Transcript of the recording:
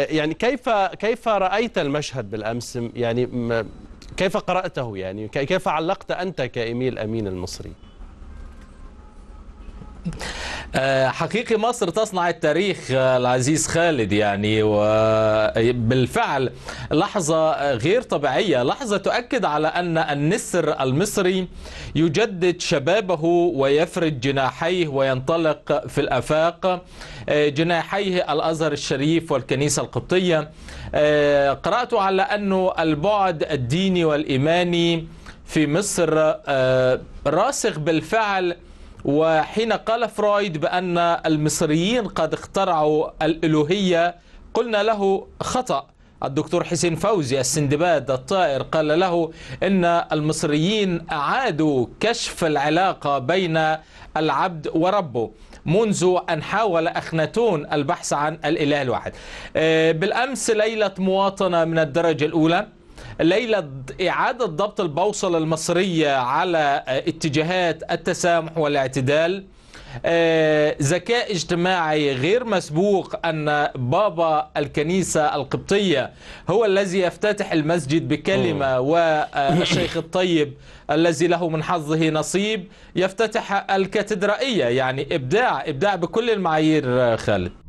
يعني كيف كيف رأيت المشهد بالأمس يعني كيف قرأته يعني كيف علقت أنت كإيميل أمين المصري؟ آه، حقيقي مصر تصنع التاريخ آه، العزيز خالد يعني وبالفعل آه، لحظة غير طبيعية لحظة تؤكد على أن النسر المصري يجدد شبابه ويفرد جناحيه وينطلق في الأفاق جناحيه الأزهر الشريف والكنيسة القبطية قرأت على أنه البعد الديني والإيماني في مصر راسخ بالفعل وحين قال فرويد بأن المصريين قد اخترعوا الألوهية قلنا له خطأ الدكتور حسين فوزي السندباد الطائر قال له ان المصريين اعادوا كشف العلاقه بين العبد وربه منذ ان حاول اخناتون البحث عن الاله الواحد آه، بالامس ليله مواطنه من الدرجه الاولى ليلة إعادة ضبط البوصلة المصرية على اتجاهات التسامح والاعتدال آه، ذكاء اجتماعي غير مسبوق أن بابا الكنيسة القبطية هو الذي يفتتح المسجد بكلمة والشيخ الطيب الذي له من حظه نصيب يفتتح الكاتدرائية يعني إبداع إبداع بكل المعايير خالد